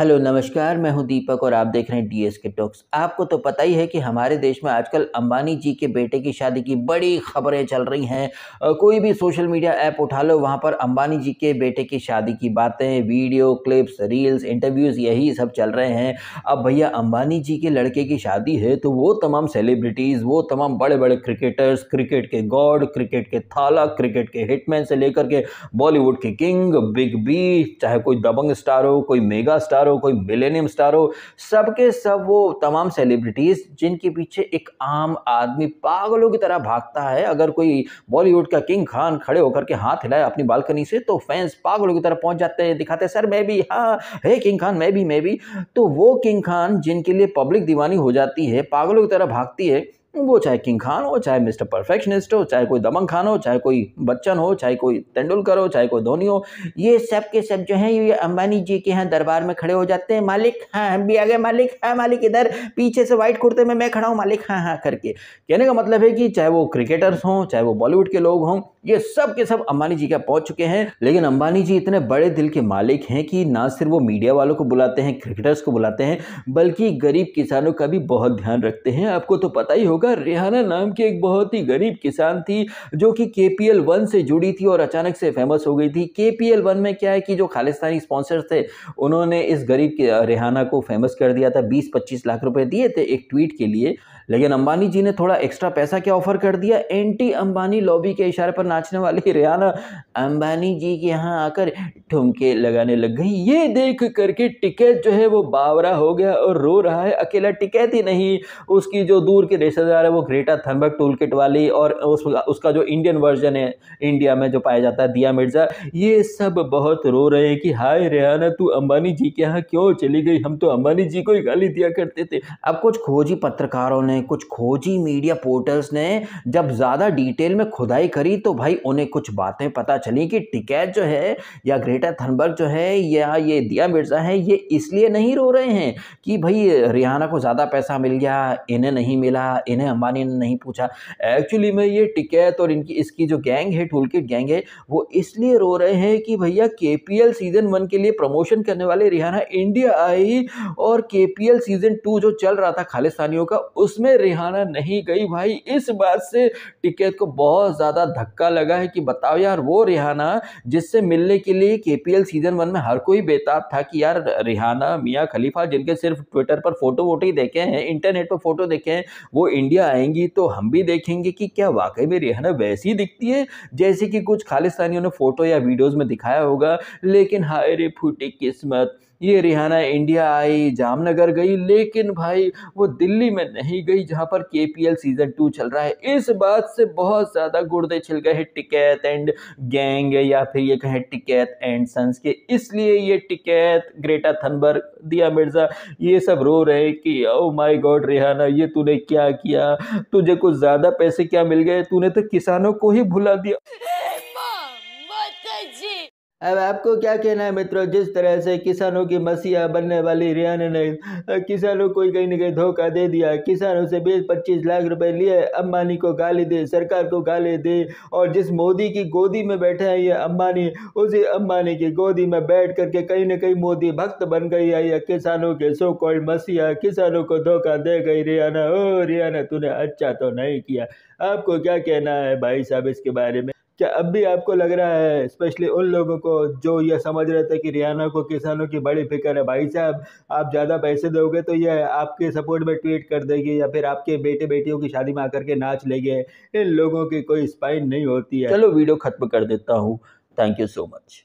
hello नमस्कार मैं हूं दीपक और आप देख रहे हैं डी एस के टॉक्स आपको तो पता ही है कि हमारे देश में आजकल अंबानी जी के बेटे की शादी की बड़ी खबरें चल रही हैं कोई भी सोशल मीडिया ऐप उठा लो वहां पर अंबानी जी के बेटे की शादी की बातें वीडियो क्लिप्स रील्स इंटरव्यूज़ यही सब चल रहे हैं अब भैया अम्बानी जी के लड़के की शादी है तो वो तमाम सेलिब्रिटीज़ वो तमाम बड़े बड़े क्रिकेटर्स क्रिकेट के गॉड क्रिकेट के थाला क्रिकेट के हिटमैन से लेकर के बॉलीवुड के किंग बिग बी चाहे कोई दबंग स्टार हो कोई मेगा स्टार हो कोई मिलेनियम स्टार हो सबके सब वो तमाम सेलिब्रिटीज़ जिनके पीछे एक आम आदमी पागलों की तरह भागता है अगर कोई बॉलीवुड का किंग खान खड़े होकर के हाथ हिलाए अपनी बालकनी से तो फैंस पागलों की तरह पहुंच जाते हैं दिखाते हैं सर मैं भी हाँ हे किंग खान मैं भी मैं भी तो वो किंग खान जिनके लिए पब्लिक दीवानी हो जाती है पागलों की तरह भागती है वो चाहे किंग खान हो चाहे मिस्टर परफेक्शनिस्ट हो चाहे कोई दमन खान हो चाहे कोई बच्चन हो चाहे कोई तेंदुलकर हो चाहे कोई धोनी हो ये सब के सब जो हैं ये अंबानी जी के यहाँ दरबार में खड़े हो जाते हैं मालिक हाँ हम भी आ गए मालिक हाँ मालिक इधर पीछे से वाइट कुर्ते में मैं खड़ा हूँ मालिक हाँ हाँ करके कहने का मतलब है कि चाहे वो क्रिकेटर्स हों चाहे वो बॉलीवुड के लोग हों ये सब के सब अंबानी जी के पहुंच चुके हैं लेकिन अंबानी जी इतने बड़े दिल के मालिक हैं कि ना सिर्फ वो मीडिया वालों को बुलाते हैं क्रिकेटर्स को बुलाते हैं बल्कि गरीब किसानों का भी बहुत ध्यान रखते हैं आपको तो पता ही होगा होगा रेहाना नाम की एक बहुत ही गरीब किसान थी जो कि के पी एल वन से जुड़ी थी और अचानक से फेमस हो गई थी के पी एल वन में क्या है कि जो खालिस्तानी स्पॉन्सर थे उन्होंने इस गरीब रेहाना को फेमस कर दिया था बीस पच्चीस लाख रुपए दिए थे एक ट्वीट के लिए लेकिन अंबानी जी ने थोड़ा एक्स्ट्रा पैसा क्या ऑफर कर दिया एंटी अंबानी लॉबी के इशारे पर नाचने वाली रेहाना अंबानी जी के यहाँ आकर ठुमके लगाने लग गई ये देख करके टिकैत जो है वो बावरा हो गया और रो रहा है अकेला टिकैत ही नहीं उसकी जो दूर के रिश्तेदार जा रहा है वो ग्रेटा थनबर्ग टूल किट वाली और उस, उसका जो इंडियन वर्जन है इंडिया में जो पाया जाता है दिया मिर्ज़ा ये सब बहुत रो रहे हैं कि हाय रेहाना तू अंबानी जी के यहाँ क्यों चली गई हम तो अंबानी जी को ही गाली दिया करते थे अब कुछ खोजी पत्रकारों ने कुछ खोजी मीडिया पोर्टल्स ने जब ज़्यादा डिटेल में खुदाई करी तो भाई उन्हें कुछ बातें पता चली कि टिकैत जो है या ग्रेटा थनबर्ग जो है या ये दिया मिर्ज़ा है ये इसलिए नहीं रो रहे हैं कि भाई रिहाना को ज़्यादा पैसा मिल गया इन्हें नहीं मिला इन्हें जिन्हें अंबानी ने नहीं पूछा एक्चुअली में ये टिकैत और इनकी इसकी जो गैंग है टूलकिट गैंग है वो इसलिए रो रहे हैं कि भैया के सीज़न वन के लिए प्रमोशन करने वाले रिहाना इंडिया आई और के सीज़न टू जो चल रहा था खालिस्तानियों का उसमें रिहाना नहीं गई भाई इस बात से टिकैत को बहुत ज़्यादा धक्का लगा है कि बताओ यार वो रिहाना जिससे मिलने के लिए के सीज़न वन में हर कोई बेताब था कि यार रिहाना मियाँ खलीफा जिनके सिर्फ ट्विटर पर फोटो वोटो ही देखे हैं इंटरनेट पर फोटो देखे हैं वो इंडिया आएंगी तो हम भी देखेंगे कि क्या वाकई में रेहना वैसी दिखती है जैसे कि कुछ खालिस्तानियों ने फ़ोटो या वीडियोज़ में दिखाया होगा लेकिन हाय रे फूटी किस्मत ये रिहाना इंडिया आई जामनगर गई लेकिन भाई वो दिल्ली में नहीं गई जहाँ पर के सीज़न टू चल रहा है इस बात से बहुत ज़्यादा गुर्दे छिल गए हैं टिकैत एंड गैंग या फिर ये कहें टिकैत एंड सन्स के इसलिए ये टिकैत ग्रेटा थनबर्ग दिया मिर्ज़ा ये सब रो रहे कि ओ माय गॉड रिहाना ये तूने क्या किया तुझे कुछ ज़्यादा पैसे क्या मिल गए तूने तो किसानों को ही भुला दिया अब आपको क्या कहना है मित्रों जिस तरह से किसानों की मसीहा बनने वाली रियान ने किसानों को कहीं ना कहीं धोखा दे दिया किसानों से बीस पच्चीस लाख रुपए लिए अंबानी को गाली दे सरकार को गाली दे और जिस मोदी की गोदी में बैठे हैं ये अंबानी उसी अंबानी की गोदी में बैठ करके कहीं ना कहीं मोदी भक्त बन गई है या किसानों के सो कॉल्ड मसीहा किसानों को धोखा दे गई रियाना ओ रियाना तूने अच्छा तो नहीं किया आपको क्या कहना है भाई साहब इसके बारे में क्या अब भी आपको लग रहा है स्पेशली उन लोगों को जो ये समझ रहे थे कि रियाना को किसानों की बड़ी फिक्र है भाई साहब आप ज़्यादा पैसे दोगे तो ये आपके सपोर्ट में ट्वीट कर देगी या फिर आपके बेटे बेटियों की शादी में आकर के नाच लेंगे इन लोगों की कोई स्पाइन नहीं होती है चलो वीडियो ख़त्म कर देता हूँ थैंक यू सो मच